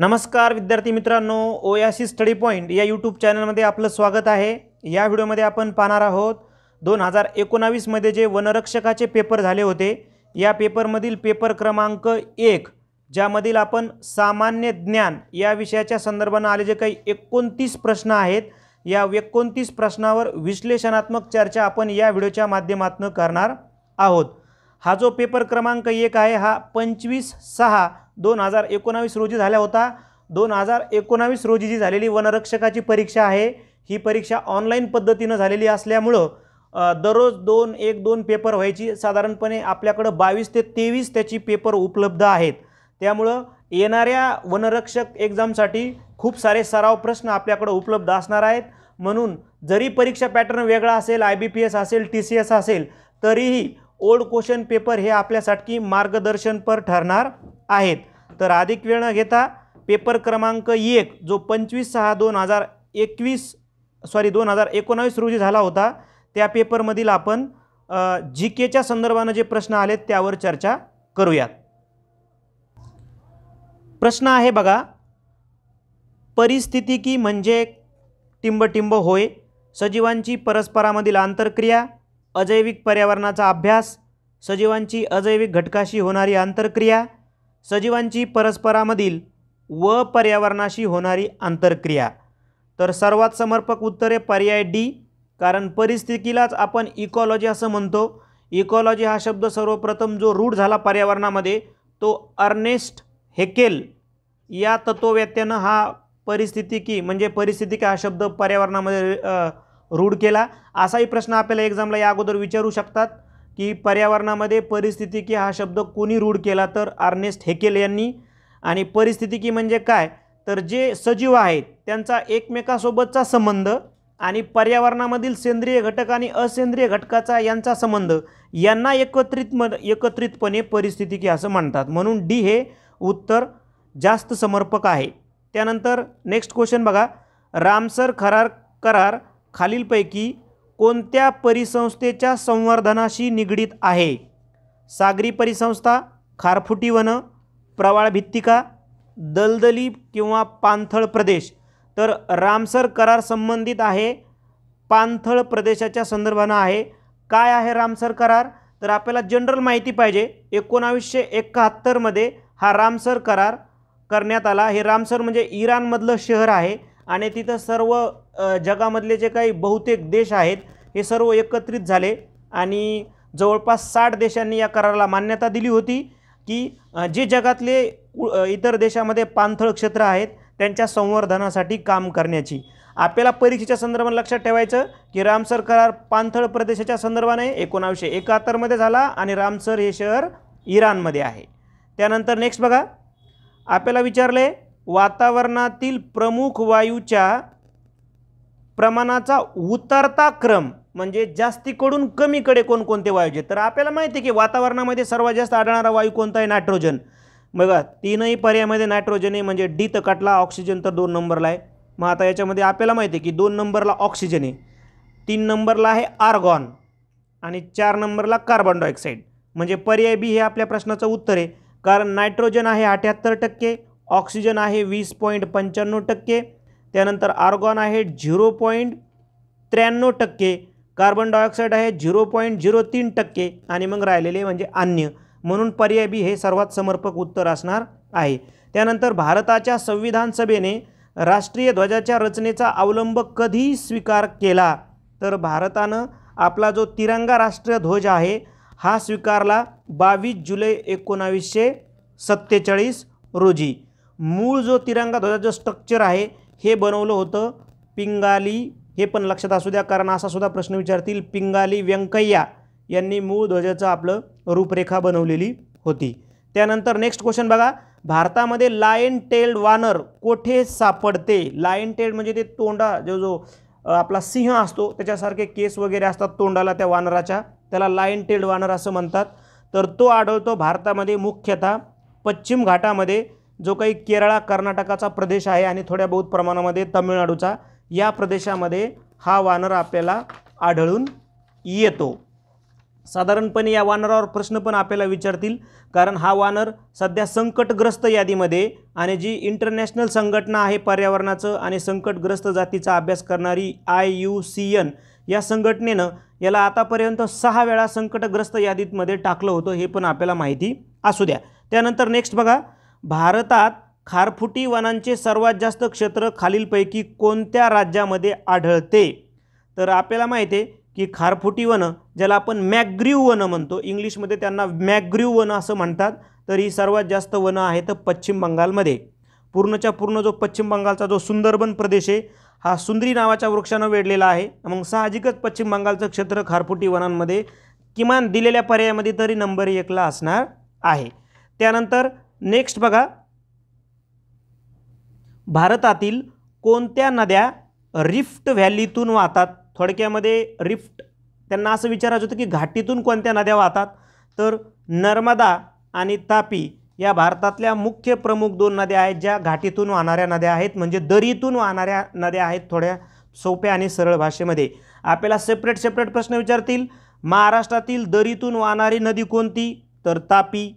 नमस्कार विद्यार्थी मित्रांनो ओयासी स्टडी पॉईंट या यूट्यूब चॅनलमध्ये आपलं स्वागत आहे या व्हिडिओमध्ये आपण पाहणार आहोत दोन हजार एकोणावीसमध्ये जे वनरक्षकाचे पेपर झाले होते या पेपरमधील पेपर क्रमांक एक ज्यामधील आपण सामान्य ज्ञान या विषयाच्या संदर्भानं आले जे काही एकोणतीस प्रश्न आहेत या एकोणतीस प्रश्नावर विश्लेषणात्मक चर्चा आपण या व्हिडिओच्या माध्यमातून करणार आहोत हा जो पेपर क्रमांक एक आहे हा पंचवीस सहा दोन हजार एकोणावीस रोजी झाल्या होता दोन हजार एकोणावीस रोजी जी झालेली वनरक्षकाची परीक्षा आहे ही परीक्षा ऑनलाईन पद्धतीनं झालेली असल्यामुळं दररोज दोन एक दोन पेपर व्हायची साधारणपणे आपल्याकडं बावीस ते तेवीस त्याची पेपर उपलब्ध आहेत त्यामुळं येणाऱ्या वनरक्षक एक्झामसाठी खूप सारे सराव प्रश्न आपल्याकडं उपलब्ध असणार आहेत म्हणून जरी परीक्षा पॅटर्न वेगळा असेल आय बी पी एस असेल टी सी एस असेल तरीही ओल्ड क्वेश्चन पेपर हे आपल्यासाठी मार्गदर्शनपर ठरणार आहेत तर अधिक वेळ न घेता पेपर क्रमांक एक जो पंचवीस सहा दोन हजार एकवीस सॉरी दोन हजार एकोणावीस रोजी झाला होता त्या पेपरमधील आपण जी केच्या संदर्भानं जे प्रश्न आलेत त्यावर चर्चा करूयात प्रश्न आहे बघा परिस्थितिकी म्हणजे टिंबटिंब होय सजीवांची परस्परामधील आंतरक्रिया अजैविक पर्यावरणाचा अभ्यास सजीवांची अजैविक घटकाशी होणारी आंतरक्रिया सजीवांची परस्परामधील व पर्यावरणाशी होणारी आंतरक्रिया तर सर्वात समर्पक उत्तरे पर्याय डी कारण परिस्थितीलाच आपण इकॉलॉजी असं म्हणतो इकॉलॉजी हा शब्द सर्वप्रथम जो रूढ झाला पर्यावरणामध्ये तो अर्नेस्ट हेकेल या तत्ववेत्यानं हा परिस्थितिकी म्हणजे परिस्थितिकी हा शब्द पर्यावरणामध्ये रूढ केला असाही प्रश्न आपल्याला एक्झामला या अगोदर विचारू शकतात की पर्यावरणामध्ये परिस्थितिकी हा शब्द कोणी रूढ केला तर आर्नेस्ट हेकेल यांनी आणि परिस्थितिकी म्हणजे काय तर जे सजीव आहेत त्यांचा एकमेकासोबतचा संबंध आणि पर्यावरणामधील सेंद्रिय घटक आणि असेंद्रिय घटकाचा यांचा संबंध यांना एकत्रित म एकत्रितपणे परिस्थितिकी असं म्हणतात म्हणून डी हे उत्तर जास्त समर्पक आहे त्यानंतर नेक्स्ट क्वेश्चन बघा रामसर खरार करार खालीलपैकी कोणत्या परिसंस्थेच्या संवर्धनाशी निगडीत आहे सागरी परिसंस्था खारफुटी वन प्रवाळ भित्तिका दलदली किंवा पानथळ प्रदेश तर रामसर करार संबंधित आहे पानथळ प्रदेशाच्या संदर्भानं आहे काय आहे रामसर करार तर आपल्याला जनरल माहिती पाहिजे एकोणावीसशे एकाहत्तरमध्ये हा रामसर करार करण्यात आला हे रामसर म्हणजे इराणमधलं शहर आहे आणि तिथं सर्व जगामधले जे काही बहुतेक देश आहेत हे सर्व एकत्रित झाले आणि जवळपास साठ देशांनी या कराराला मान्यता दिली होती की जे जगातले इतर देशामध्ये पाणथळ क्षेत्र आहेत त्यांच्या संवर्धनासाठी काम करण्याची आपल्याला परीक्षेच्या संदर्भात लक्षात ठेवायचं की रामसर करार पाणथळ प्रदेशाच्या संदर्भाने एकोणावीसशे एकाहत्तरमध्ये झाला आणि रामसर हे शहर इराणमध्ये आहे त्यानंतर नेक्स्ट बघा आपल्याला विचारले वातावरणातील प्रमुख वायूच्या प्रमाणाचा उतरता क्रम म्हणजे जास्तीकडून कमीकडे कोणकोणते वायूचे तर आपल्याला माहिती आहे की वातावरणामध्ये सर्वात जास्त आढळणारा वायू कोणता आहे नायट्रोजन बघा तीनही पर्यायामध्ये नायट्रोजन आहे म्हणजे डी कटला ऑक्सिजन तर दोन नंबरला आहे मग आता याच्यामध्ये आपल्याला माहिती आहे की दोन नंबरला ऑक्सिजन आहे तीन नंबरला आहे आर्गॉन आणि चार नंबरला कार्बन डायऑक्साईड म्हणजे पर्याय बी हे आपल्या प्रश्नाचं उत्तर आहे कारण नायट्रोजन आहे अठ्याहत्तर टक्के ऑक्सिजन आहे वीस पॉईंट पंच्याण्णव टक्के त्यानंतर आर्गॉन आहे झिरो पॉईंट त्र्याण्णव टक्के कार्बन डायऑक्साईड आहे झिरो पॉईंट झिरो तीन टक्के आणि मग राहिलेले म्हणजे अन्य म्हणून पर्याय बी हे सर्वात समर्पक उत्तर असणार आहे त्यानंतर भारताच्या संविधान सभेने राष्ट्रीय ध्वजाच्या रचनेचा अवलंब कधी स्वीकार केला तर भारतानं आपला जो तिरंगा राष्ट्रीय ध्वज आहे हा स्वीकारला बावीस जुलै एकोणावीसशे सत्तेचाळीस रोजी मूळ जो तिरंगा ध्वजाचं स्ट्रक्चर आहे हे बनवलं होतं पिंगाली हे पण लक्षात असू द्या कारण असा सुद्धा प्रश्न विचारतील पिंगाली व्यंकय्या यांनी मूळ ध्वजाचं आपलं रूपरेखा बनवलेली होती त्यानंतर नेक्स्ट क्वेश्चन बघा भारतामध्ये लायन टेल्ड वानर कोठे सापडते लायन टेल्ड म्हणजे ते तोंडा जो जो आपला सिंह असतो त्याच्यासारखे केस वगैरे असतात तोंडाला त्या वानराच्या त्याला लायन टेल्ड वानर असं म्हणतात तर तो आढळतो भारतामध्ये मुख्यतः पश्चिम घाटामध्ये जो काही केरळा कर्नाटकाचा प्रदेश आहे आणि थोड्या बहुत प्रमाणामध्ये तमिळनाडूचा या प्रदेशामध्ये हा वानर आपल्याला आढळून येतो साधारणपणे या वानरावर प्रश्न पण आपल्याला विचारतील कारण हा वानर सध्या संकटग्रस्त यादीमध्ये आणि जी इंटरनॅशनल संघटना आहे पर्यावरणाचं आणि संकटग्रस्त जातीचा अभ्यास करणारी आय यू सी एन या संघटनेनं याला आतापर्यंत सहा वेळा संकटग्रस्त यादीमध्ये टाकलं होतं हे पण आपल्याला माहिती असू द्या त्यानंतर नेक्स्ट बघा भारतात खारफुटी वनांचे सर्वात जास्त क्षेत्र खालीलपैकी कोणत्या राज्यामध्ये आढळते तर आपल्याला माहिती आहे की खारफुटी वनं ज्याला आपण मॅग्रीव वनं म्हणतो इंग्लिशमध्ये त्यांना मॅग्रीव वनं असं म्हणतात तर ही सर्वात जास्त वनं आहेत पश्चिम बंगालमध्ये पूर्णच्या पूर्ण जो पश्चिम बंगालचा जो सुंदरबन प्रदेश आहे हा सुंदरी नावाच्या वृक्षानं वेढलेला आहे मग साहजिकच पश्चिम बंगालचं क्षेत्र खारफुटी वनांमध्ये किमान दिलेल्या पर्यायामध्ये तरी नंबर एकला असणार आहे त्यानंतर नेक्स्ट बघा भारतातील कोणत्या नद्या रिफ्ट व्हॅलीतून वाहतात थोडक्यामध्ये रिफ्ट त्यांना असं विचारायचं होतं की घाटीतून कोणत्या नद्या वाहतात तर नर्मदा आणि तापी या भारतातल्या मुख्य प्रमुख दोन नद्या आहेत ज्या घाटीतून वाहणाऱ्या नद्या आहेत म्हणजे दरीतून वाहणाऱ्या नद्या आहेत थोड्या सोप्या आणि सरळ भाषेमध्ये आपल्याला सेपरेट सेपरेट प्रश्न विचारतील महाराष्ट्रातील दरीतून वाहणारी नदी कोणती तर तापी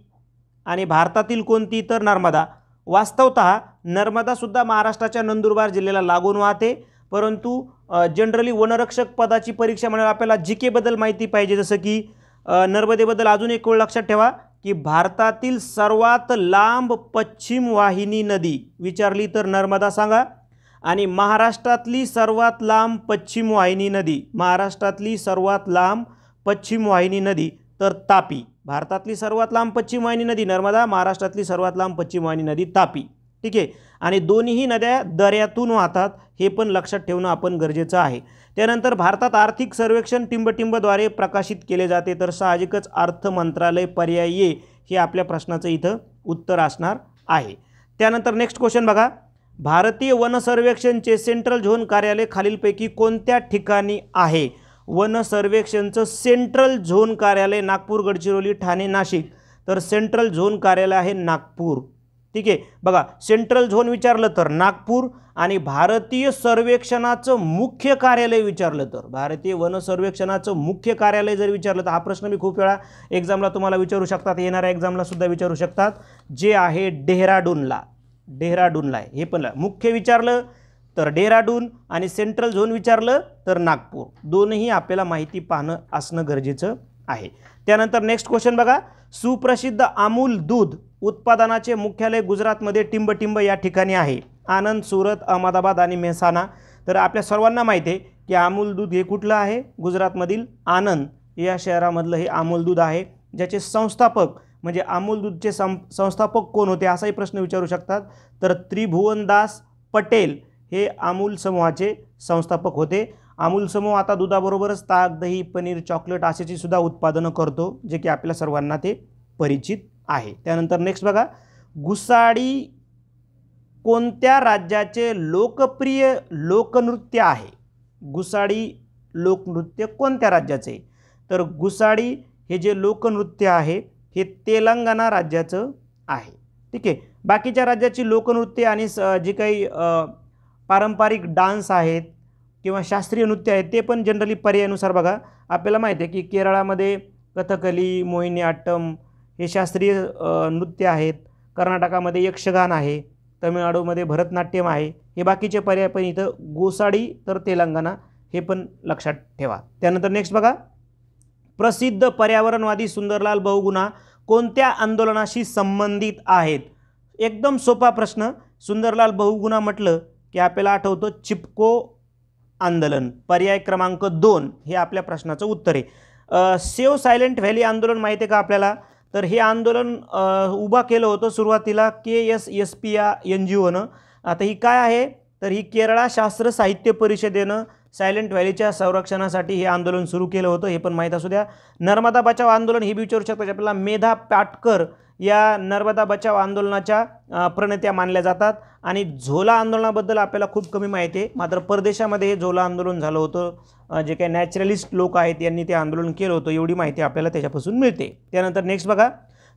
आणि भारतातील कोणती तर नर्मदा वास्तवत नर्मदासुद्धा महाराष्ट्राच्या नंदुरबार जिल्ह्याला लागून वाहते परंतु जनरली वनरक्षक पदाची परीक्षा म्हणजे आपल्याला जी केबद्दल माहिती पाहिजे जसं की नर्मदेबद्दल अजून एक वेळ लक्षात ठेवा की भारतातील सर्वात लांब पश्चिम वाहिनी नदी विचारली तर नर्मदा सांगा आणि महाराष्ट्रातली सर्वात लांब पश्चिम वाहिनी नदी महाराष्ट्रातली सर्वात लांब पश्चिम वाहिनी नदी तर तापी भारतातली सर्वात लांब पश्चिम वाहिनी नदी नर्मदा महाराष्ट्रातली सर्वात लांब पश्चिम वाहिनी नदी तापी ठीक आहे आणि दोन्हीही नद्या दऱ्यातून वाहतात हे पण लक्षात ठेवणं आपण गरजेचं आहे त्यानंतर भारतात आर्थिक सर्वेक्षण टिंबटिंबद्वारे प्रकाशित केले जाते तर साहजिकच अर्थ मंत्रालय पर्याय हे आपल्या प्रश्नाचं इथं उत्तर असणार आहे त्यानंतर नेक्स्ट क्वेश्चन बघा भारतीय वन सर्वेक्षणचे सेंट्रल झोन कार्यालय खालीलपैकी कोणत्या ठिकाणी आहे वन सर्वेक्षणचं सेंट्रल झोन कार्यालय नागपूर गडचिरोली ठाणे नाशिक तर सेंट्रल झोन कार्यालय आहे नागपूर ठीक आहे बघा सेंट्रल झोन विचारलं तर नागपूर आणि भारतीय सर्वेक्षणाचं मुख्य कार्यालय विचारलं तर भारतीय वन सर्वेक्षणाचं मुख्य कार्यालय जर विचारलं तर हा प्रश्न मी खूप वेळा एक्झामला तुम्हाला विचारू शकतात येणाऱ्या एक्झामला सुद्धा विचारू शकतात जे आहे डेहराडूनला डेहराडूनला आहे हे पण मुख्य विचारलं तर डेराडून आणि सेंट्रल झोन विचारलं तर नागपूर दोनही आपल्याला माहिती पाहणं असणं गरजेचं आहे त्यानंतर नेक्स्ट क्वेश्चन बघा सुप्रसिद्ध अमूल दूध उत्पादनाचे मुख्यालय गुजरातमध्ये टिंबटिंब या ठिकाणी आहे आनंद सुरत अहमदाबाद आणि मेहसाणा तर आपल्या सर्वांना माहिती आहे की अमूल दूध हे कुठलं आहे गुजरातमधील आनंद या शहरामधलं हे अमूल दूध आहे ज्याचे संस्थापक म्हणजे अमूल दूधचे सं संस्थापक कोण होते असाही प्रश्न विचारू शकतात तर त्रिभुवनदास पटेल हे अमूल समूहाचे संस्थापक होते अमूल समूह आता दुधाबरोबरच ताक दही पनीर चॉकलेट असेची सुद्धा उत्पादनं करतो जे की आपल्या सर्वांना ते परिचित आहे त्यानंतर नेक्स्ट बघा गुसाडी कोणत्या राज्याचे लोकप्रिय लोकनृत्य आहे गुसाडी लोकनृत्य कोणत्या राज्याचे तर गुसाडी हे जे लोकनृत्य आहे हे तेलंगणा राज्याचं आहे ठीक आहे बाकीच्या राज्याची लोकनृत्य आणि जी काही पारंपरिक डान्स आहेत किंवा शास्त्रीय नृत्य आहेत ते पण जनरली पर्यायानुसार बघा आपल्याला माहिती आहे की केरळामध्ये कथकली मोहिनी आट्टम हे शास्त्रीय नृत्य आहेत कर्नाटकामध्ये यक्षगान आहे तमिळनाडूमध्ये भरतनाट्यम आहे हे बाकीचे पर्याय पण इथं गोसाडी तर तेलंगणा हे पण लक्षात ठेवा त्यानंतर नेक्स्ट बघा प्रसिद्ध पर्यावरणवादी सुंदरलाल बहुगुणा कोणत्या आंदोलनाशी संबंधित आहेत एकदम सोपा प्रश्न सुंदरलाल बहुगुणा म्हटलं की आपल्याला आठवतं चिपको आंदोलन पर्याय क्रमांक दोन हे आपल्या प्रश्नाचं उत्तर आहे सेव सायलेंट व्हॅली आंदोलन माहिती आहे का आपल्याला तर हे आंदोलन उभं केलं होतं सुरुवातीला के एस एस पी या एन जी ओनं आता ही काय आहे तर ही केरळा शास्त्र साहित्य परिषदेनं सायलेंट व्हॅलीच्या संरक्षणासाठी हे आंदोलन सुरू केलं होतं हे पण माहीत असू द्या नर्मदा बचाव आंदोलन हे विचारू शकता आपल्याला मेधा पाटकर या नर्मदा बचाव आंदोलनाच्या प्रणेत्या मानल्या जातात आणि झोला आंदोलनाबद्दल आपल्याला खूप कमी माहिती आहे मात्र परदेशामध्ये हे झोला आंदोलन झालं होतं जे काही नॅचरलिस्ट लोक आहेत यांनी ते आंदोलन केलं होतं एवढी माहिती आपल्याला त्याच्यापासून मिळते त्यानंतर नेक्स्ट बघा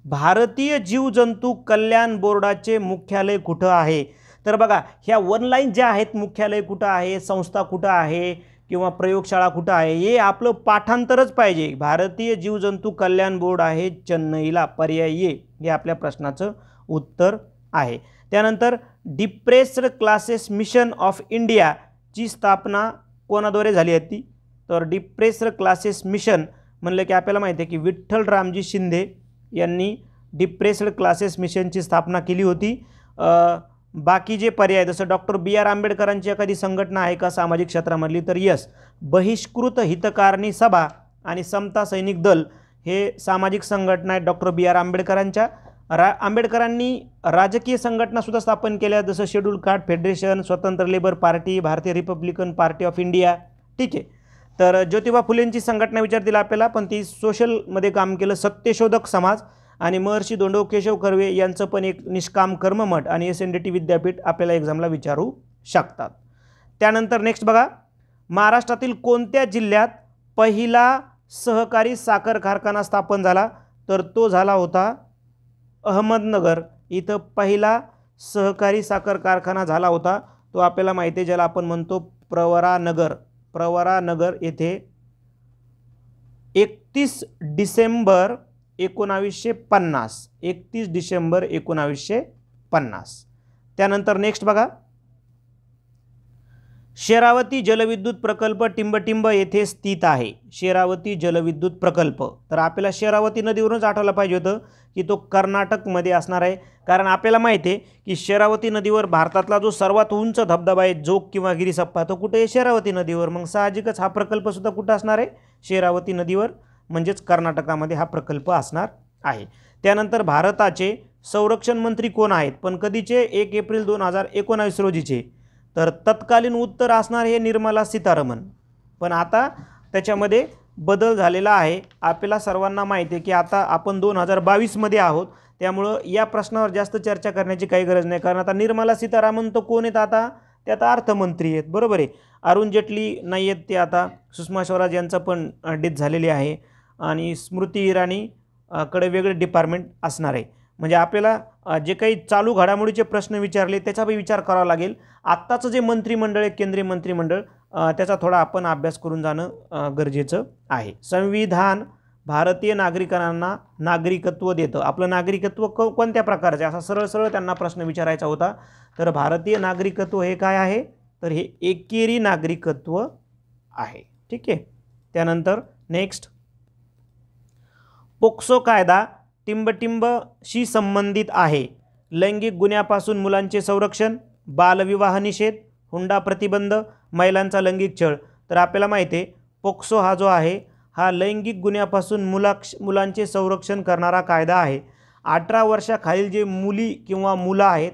भारतीय जीवजंतू कल्याण बोर्डाचे मुख्यालय कुठं आहे तर बघा ह्या वनलाईन ज्या आहेत मुख्यालय कुठं आहे संस्था कुठं आहे किंवा प्रयोगशाळा कुठं आहे हे आपलं पाठांतरच पाहिजे भारतीय जीवजंतू कल्याण बोर्ड आहे चेन्नईला पर्याय ये हे आपल्या प्रश्नाचं उत्तर आहे त्यानंतर डिप्रेस्ड क्लासेस मिशन ऑफ इंडियाची स्थापना कोणाद्वारे झाली आहे ती तर डिप्रेस्ड क्लासेस मिशन म्हणलं की आपल्याला माहिती आहे की विठ्ठल रामजी शिंदे यांनी डिप्रेस्ड क्लासेस मिशनची स्थापना केली होती बाकी जे पर्याय जसं डॉक्टर बी आर आंबेडकरांची एखादी संघटना आहे का सामाजिक क्षेत्रामधली तर यस बहिष्कृत हितकारणी सभा आणि समता सैनिक दल हे सामाजिक संघटना आहेत डॉक्टर बी आर आंबेडकरांच्या रा आंबेडकरांनी राजकीय संघटनासुद्धा स्थापन केल्या जसं शेड्यूल कार्ड फेडरेशन स्वतंत्र लेबर पार्टी भारतीय रिपब्लिकन पार्टी ऑफ इंडिया ठीक आहे तर ज्योतिबा फुलेंची संघटना विचारतील आपल्याला पण ती सोशलमध्ये काम केलं सत्यशोधक समाज आणि महर्षी दोंडो केशव कर्वे यांचं पण एक निष्काम कर्ममठ आणि एस एन डी टी विद्यापीठ आपल्याला एक्झामला विचारू शकतात त्यानंतर नेक्स्ट बघा महाराष्ट्रातील कोणत्या जिल्ह्यात पहिला सहकारी साखर कारखाना स्थापन झाला तर तो झाला होता अहमदनगर इथं पहिला सहकारी साखर कारखाना झाला होता तो आपल्याला माहिती आहे ज्याला आपण म्हणतो प्रवरानगर प्रवरानगर येथे एकतीस डिसेंबर एकोणावीसशे पन्नास एकतीस डिसेंबर एकोणावीसशे पन्नास त्यानंतर नेक्स्ट बघा शेरावती जलविद्युत प्रकल्प टिंबटिंब येथे स्थित आहे शेरावती जलविद्युत प्रकल्प तर आपल्याला शेरावती नदीवरूनच आठवलं पाहिजे होतं की तो कर्नाटकमध्ये असणार आहे कारण आपल्याला माहिती आहे की शेरावती नदीवर भारतातला जो सर्वात उंच धबधबा आहे जोग किंवा गिरीसप्पा तो कुठे आहे शेरावती नदीवर मग साहजिकच हा प्रकल्पसुद्धा कुठं असणार आहे शेरावती नदीवर म्हणजेच कर्नाटकामध्ये हा प्रकल्प असणार आहे त्यानंतर भारताचे संरक्षण मंत्री कोण आहेत पण कधीचे एक एप्रिल दोन हजार एकोणावीस रोजीचे तर तत्कालीन उत्तर असणार हे निर्मला सीतारामन पण आता त्याच्यामध्ये बदल झालेला आहे आपल्याला सर्वांना माहिती आहे की आता आपण दोन हजार बावीसमध्ये आहोत त्यामुळं या प्रश्नावर जास्त चर्चा करण्याची काही गरज नाही कारण आता निर्मला सीतारामन तर कोण आहेत आता ते आता अर्थमंत्री आहेत बरोबर आहे अरुण जेटली नाही आहेत ते आता सुषमा स्वराज यांचा पण डेथ झालेली आहे आणि स्मृती इराणी कडे डिपार्टमेंट असणार आहे म्हणजे आपल्याला जे काही चालू घडामोडीचे प्रश्न विचारले त्याचाही विचार करावा लागेल आत्ताचं जे मंत्रिमंडळ आहे केंद्रीय मंत्रिमंडळ त्याचा थोडा आपण अभ्यास करून जाणं गरजेचं आहे संविधान भारतीय नागरिकांना नागरिकत्व देतं आपलं नागरिकत्व क कोणत्या प्रकारचं आहे असा सरळ सरळ त्यांना प्रश्न विचारायचा होता तर भारतीय नागरिकत्व हे काय आहे तर हे एकेरी नागरिकत्व आहे ठीक आहे त्यानंतर नेक्स्ट पोक्सो कायदा टिंबटिंबशी संबंधित आहे लैंगिक गुन्ह्यापासून मुलांचे संरक्षण बालविवाह निषेध हुंडा प्रतिबंध महिलांचा लैंगिक छळ तर आपल्याला माहिती आहे पोक्सो हा जो आहे हा लैंगिक गुन्ह्यापासून मुलाक्ष मुलांचे संरक्षण करणारा कायदा आहे अठरा वर्षाखालील जे मुली किंवा मुलं आहेत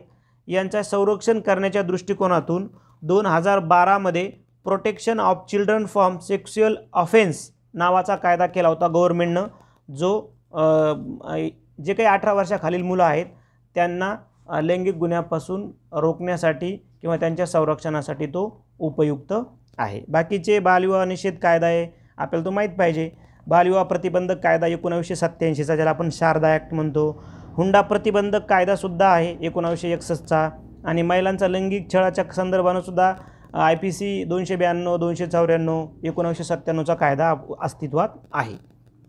यांचा संरक्षण करण्याच्या दृष्टिकोनातून दोन हजार बारामध्ये protection of children from sexual offence नावाचा कायदा केला होता गव्हर्मेंटनं जो जे काही अठरा वर्षाखालील मुलं आहेत त्यांना लैंगिक गुन्ह्यापासून रोखण्यासाठी किंवा त्यांच्या संरक्षणासाठी तो उपयुक्त आहे बाकीचे बालविवाह निषेध कायदा आहे आपल्याला तो माहीत पाहिजे बालविवाह प्रतिबंधक कायदा एकोणावीसशे सत्त्याऐंशीचा ज्याला आपण शारदा ॲक्ट म्हणतो हुंडा प्रतिबंधक कायदासुद्धा आहे एकोणावीसशे एकसष्टचा आणि महिलांचा लैंगिक छळाच्या संदर्भानंसुद्धा सुद्धा आय पी सी दोनशे ब्याण्णव दोनशे चौऱ्याण्णव एकोणावीसशे सत्त्याण्णवचा कायदा अस्तित्वात आहे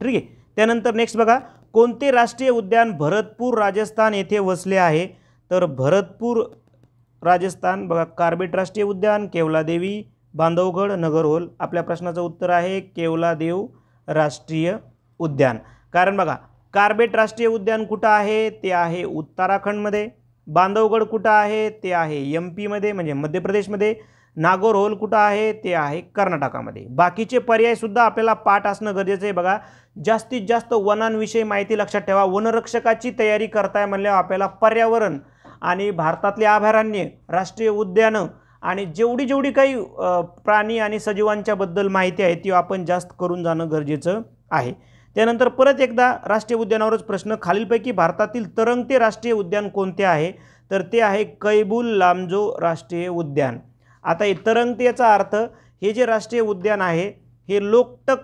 ठीक आहे त्यानंतर नेक्स्ट बघा कोणते राष्ट्रीय उद्यान भरतपूर राजस्थान येथे वसले आहे तर भरतपूर राजस्थान बघा कार्बेट राष्ट्रीय उद्यान केवलादेवी बांधवगड नगरहोल आपल्या प्रश्नाचं उत्तर आहे केवलादेव राष्ट्रीय उद्यान कारण बघा कार्बेट राष्ट्रीय उद्यान कुठं आहे ते आहे उत्तराखंडमध्ये बांधवगड कुठं आहे ते आहे एम पीमध्ये म्हणजे मध्य प्रदेशमध्ये नागोर होल कुठं आहे ते आहे कर्नाटकामध्ये बाकीचे पर्यायसुद्धा आपल्याला पाठ असणं गरजेचं आहे बघा जास्तीत जास्त वनांविषयी माहिती लक्षात ठेवा वनरक्षकाची तयारी करताय म्हणल्यावर आपल्याला पर्यावरण आणि भारतातले अभयारण्य राष्ट्रीय उद्यानं आणि जेवढी जेवढी काही प्राणी आणि सजीवांच्याबद्दल माहिती आहे ती आपण जास्त करून जाणं गरजेचं आहे त्यानंतर परत एकदा राष्ट्रीय उद्यानावरच प्रश्न खालीलपैकी भारतातील तरंगते राष्ट्रीय उद्यान कोणते आहे तर ते आहे कैबुल लामजो राष्ट्रीय उद्यान आता हे याचा अर्थ हे जे राष्ट्रीय उद्यान आहे हे लोकटक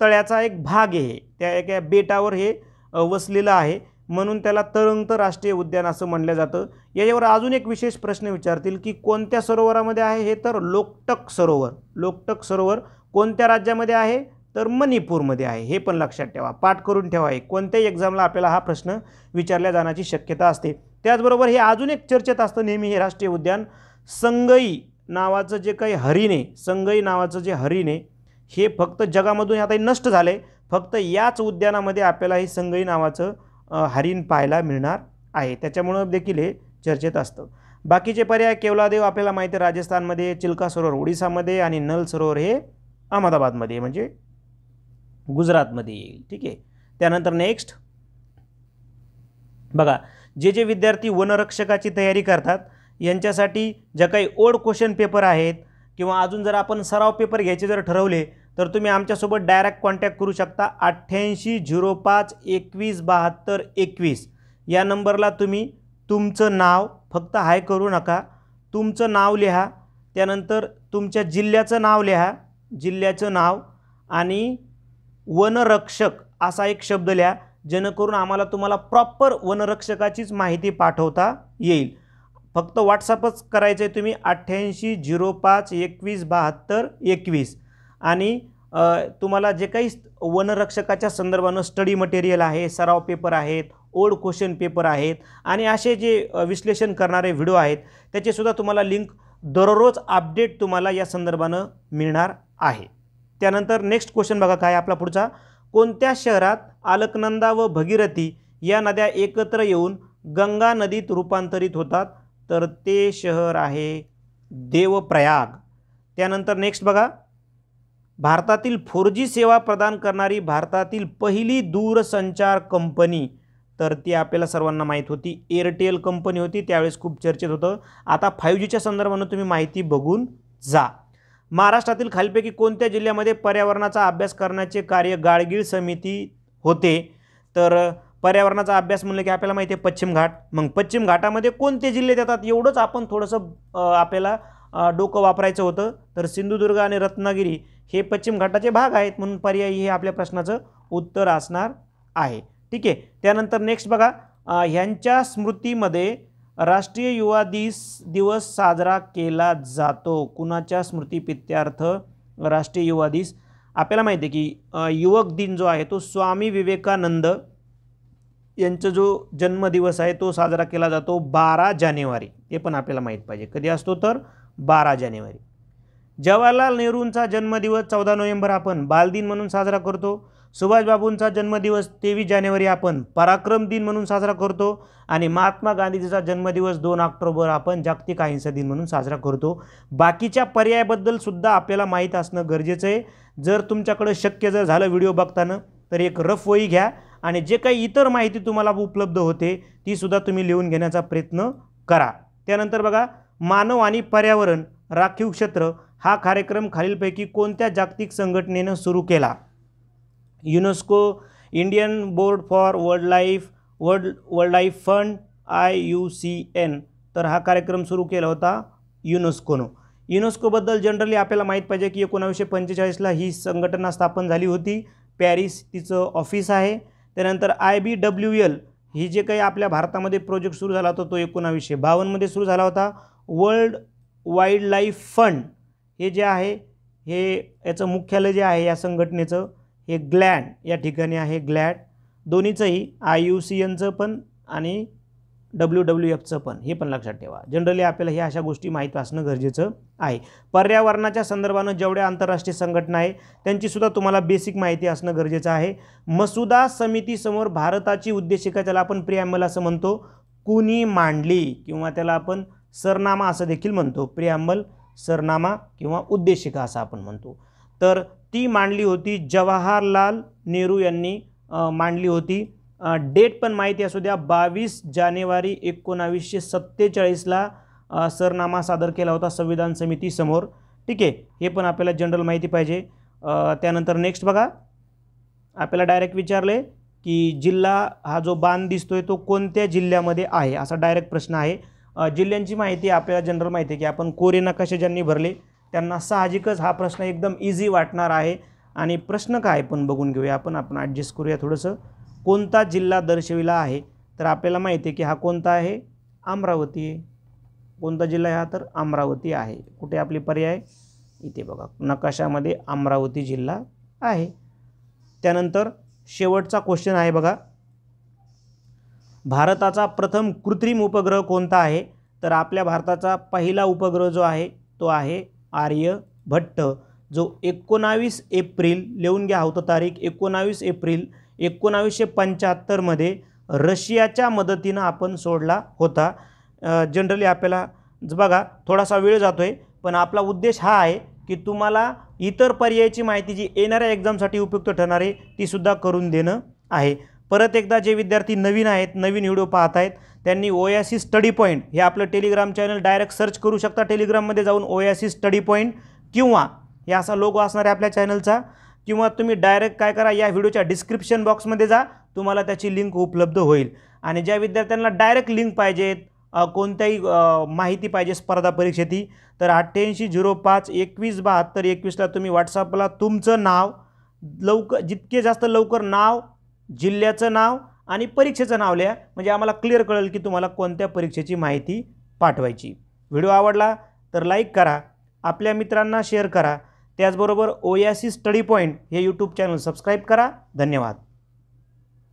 तळ्याचा एक भाग आहे त्या एका बेटावर हे वसलेलं आहे म्हणून त्याला तरंगत राष्ट्रीय उद्यान असं म्हणलं जातं याच्यावर अजून एक विशेष प्रश्न विचारतील की कोणत्या सरोवरामध्ये आहे हे तर लोकटक सरोवर लोकटक सरोवर कोणत्या राज्यामध्ये आहे तर मणिपूरमध्ये आहे हे पण लक्षात ठेवा पाठ करून ठेवा आहे कोणत्याही एक्झामला आपल्याला हा प्रश्न विचारल्या जाण्याची शक्यता असते त्याचबरोबर हे अजून एक चर्चेत असतं नेहमी हे राष्ट्रीय उद्यान संगई नावाचं जे काही हरिणे संगई नावाचं जे हरिणे हे फक्त जगामधून आता नष्ट झाले फक्त याच उद्यानामध्ये आपल्याला हे संगई नावाचं हरिण पाहायला मिळणार आहे त्याच्यामुळं देखील हे चर्चेत असतं बाकीचे पर्याय केवलादेव आपल्याला माहिती आहे राजस्थानमध्ये चिल्का सरोवर ओडिसामध्ये आणि नल सरोवर हे अहमदाबादमध्ये म्हणजे गुजरातमध्ये येईल ठीक आहे त्यानंतर नेक्स्ट बघा जे जे विद्यार्थी वनरक्षकाची तयारी करतात यांच्यासाठी ज्या काही ओल्ड क्वेश्चन पेपर आहेत किंवा अजून जर आपण सराव पेपर घ्यायचे जर ठरवले तर तुम्ही आमच्यासोबत डायरेक्ट कॉन्टॅक्ट करू शकता अठ्ठ्याऐंशी झिरो पाच एकवीस बहात्तर एकवीस या नंबरला तुम्ही तुमचं नाव फक्त हाय करू नका तुमचं नाव लिहा त्यानंतर तुमच्या जिल्ह्याचं नाव लिहा जिल्ह्याचं नाव आणि वनरक्षक असा एक शब्द लिहा जेणेकरून आम्हाला तुम्हाला प्रॉपर वनरक्षकाचीच माहिती पाठवता येईल फक्त व्हॉट्सअपच करायचं आहे तुम्ही अठ्ठ्याऐंशी झिरो पाच एकवीस बहात्तर एकवीस आणि तुम्हाला जे काही वनरक्षकाच्या संदर्भानं स्टडी मटेरियल आहे सराव पेपर आहेत ओल्ड क्वेश्चन पेपर आहेत आणि असे जे विश्लेषण करणारे व्हिडिओ आहेत त्याचेसुद्धा तुम्हाला लिंक दररोज अपडेट तुम्हाला या संदर्भानं मिळणार आहे त्यानंतर नेक्स्ट क्वेश्चन बघा काय आपला पुढचा कोणत्या शहरात आलकनंदा व भगीरथी या नद्या एकत्र येऊन गंगा नदीत रूपांतरित होतात तर ते शहर आहे देवप्रयाग त्यानंतर नेक्स्ट बघा भारतातील फोर जी सेवा प्रदान करणारी भारतातील पहिली दूरसंचार कंपनी तर ती आपल्याला सर्वांना माहीत होती एअरटेल कंपनी होती त्यावेळेस खूप चर्चेत होतं आता फायव्ह जीच्या संदर्भानं तुम्ही माहिती बघून जा महाराष्ट्रातील खालीपैकी कोणत्या जिल्ह्यामध्ये पर्यावरणाचा अभ्यास करण्याचे कार्य गाडगीळ समिती होते तर पर्यावरणाचा अभ्यास म्हणलं की आपल्याला माहिती आहे पश्चिम घाट मग पश्चिम घाटामध्ये कोणते जिल्हे येतात एवढंच आपण थोडंसं आपल्याला डोकं वापरायचं होतं तर सिंधुदुर्ग आणि रत्नागिरी हे पश्चिम घाटाचे भाग आहेत म्हणून पर्यायी हे आपल्या प्रश्नाचं उत्तर असणार आहे ठीक आहे त्यानंतर नेक्स्ट बघा ह्यांच्या स्मृतीमध्ये राष्ट्रीय युवा दिस दिवस साजरा केला जातो कुणाच्या स्मृतीपित्यार्थ राष्ट्रीय युवा दिस आपल्याला माहिती आहे की युवक दिन जो आहे तो स्वामी विवेकानंद यांचा जो जन्मदिवस आहे तो साजरा केला जातो बारा जानेवारी हे पण आपल्याला माहीत पाहिजे कधी असतो तर बारा जानेवारी जवाहरलाल नेहरूंचा जन्मदिवस चौदा नोव्हेंबर आपण बालदिन म्हणून साजरा करतो सुभाषबाबूंचा जन्मदिवस तेवीस जानेवारी आपण पराक्रम दिन म्हणून साजरा करतो आणि महात्मा गांधीजीचा जन्मदिवस दोन ऑक्टोबर आपण जागतिक अहिंसा दिन म्हणून साजरा करतो बाकीच्या पर्यायाबद्दल सुद्धा आपल्याला माहीत असणं गरजेचं आहे जर तुमच्याकडं शक्य जर झालं व्हिडिओ बघताना तर एक रफ वही घ्या आणि जे काही इतर माहिती तुम्हाला उपलब्ध होते तीसुद्धा तुम्ही लिहून घेण्याचा प्रयत्न करा त्यानंतर बघा मानव आणि पर्यावरण राखीव क्षेत्र हा कार्यक्रम खालीलपैकी कोणत्या जागतिक संघटनेनं सुरू केला UNESCO Indian board for world life world world life fund I U C N तर हा कार्यक्रम सुरू केला होता युनेस्कोनं युनेस्कोबद्दल जनरली आपल्याला माहीत पाहिजे की एकोणावीसशे पंचेचाळीसला ही संघटना स्थापन झाली होती पॅरिस तिचं ऑफिस आहे त्यानंतर आय बी डब्ल्यू एल ही जे काही आपल्या भारतामध्ये प्रोजेक्ट सुरू झाला होता तो एकोणावीसशे बावन्नमध्ये सुरू झाला होता वर्ल्ड वाईल्ड लाईफ फंड हे जे आहे हे याचं मुख्यालय जे आहे या संघटनेचं हे ग्लॅड या ठिकाणी आहे ग्लॅड दोन्हीचंही आय यू सी एनचं पण आणि डब्ल्यू डब्ल्यू एफचं पण हे पण लक्षात ठेवा जनरली आपल्याला ह्या अशा गोष्टी माहीत असणं गरजेचं आहे पर्यावरणाच्या संदर्भानं जेवढ्या आंतरराष्ट्रीय संघटना आहे त्यांचीसुद्धा तुम्हाला बेसिक माहिती असणं गरजेचं आहे मसुदा समितीसमोर भारताची उद्देशिका त्याला आपण प्रियांबल असं म्हणतो कुणी मांडली किंवा त्याला आपण सरनामा असं देखील म्हणतो प्रियांबल सरनामा किंवा उद्देशिका असं आपण म्हणतो तर ती मांडली होती जवाहरलाल नेहरू यांनी मांडली होती डेट पण माहिती असू द्या बावीस जानेवारी एकोणावीसशे सत्तेचाळीसला सरनामा सादर केला होता संविधान समितीसमोर ठीक आहे हे पण आपल्याला जनरल माहिती पाहिजे त्यानंतर नेक्स्ट बघा आपल्याला डायरेक्ट विचारले की जिल्हा हा जो बांध दिसतोय तो कोणत्या जिल्ह्यामध्ये आहे असा डायरेक्ट प्रश्न आहे जिल्ह्यांची माहिती आपल्याला जनरल माहिती आहे की आपण कोरे नकाशे ज्यांनी भरले त्यांना साहजिकच हा प्रश्न एकदम इझी वाटणार आहे आणि प्रश्न काय पण बघून घेऊया आपण आपण ॲडजस्ट करूया थोडंसं कोणता जिल्हा दर्शविला आहे तर आपल्याला माहिती आहे की हा कोणता आहे अमरावती आहे कोणता जिल्हा हा तर अमरावती आहे कुठे आपले पर्याय इथे बघा नकाशामध्ये अमरावती जिल्हा आहे त्यानंतर शेवटचा क्वेश्चन आहे बघा भारताचा प्रथम कृत्रिम उपग्रह कोणता आहे तर आपल्या भारताचा पहिला उपग्रह जो आहे तो आहे आर्यभट्ट जो एकोणावीस एप्रिल लिहून घ्या होतं तारीख एकोणावीस एप्रिल एकोणावीसशे पंच्याहत्तरमध्ये रशियाच्या मदतीनं आपण सोडला होता जनरली आपल्याला बघा थोडासा वेळ जातो आहे पण आपला उद्देश हा आहे की तुम्हाला इतर पर्यायाची माहिती जी येणाऱ्या एक्झामसाठी उपयुक्त ठरणार आहे तीसुद्धा करून देणं आहे परत एकदा जे विद्यार्थी नवीन आहेत नवीन व्हिडिओ पाहत आहेत त्यांनी ओयासी स्टडी पॉईंट हे आपलं टेलिग्राम चॅनल डायरेक्ट सर्च करू शकता टेलिग्राममध्ये जाऊन ओयासी स्टडी पॉईंट किंवा या असा लोगो असणाऱ्या आपल्या चॅनलचा किंवा तुम्ही डायरेक्ट काय करा या व्हिडिओच्या डिस्क्रिप्शन बॉक्समध्ये जा तुम्हाला त्याची लिंक उपलब्ध होईल आणि ज्या विद्यार्थ्यांना डायरेक्ट लिंक पाहिजेत कोणत्याही माहिती पाहिजे स्पर्धा परीक्षेची तर अठ्ठ्याऐंशी झिरो पाच एकवीस बहात्तर एकवीसला तुम्ही व्हॉट्सअपला तुमचं नाव लवकर जितके जास्त लवकर नाव जिल्ह्याचं नाव आणि परीक्षेचं नाव लिहा म्हणजे आम्हाला क्लिअर कळेल की तुम्हाला कोणत्या परीक्षेची माहिती पाठवायची व्हिडिओ आवडला तर लाईक करा आपल्या मित्रांना शेअर करा त्याचबरोबर ओयासी स्टडी पॉईंट हे यूट्यूब चॅनल सबस्क्राईब करा धन्यवाद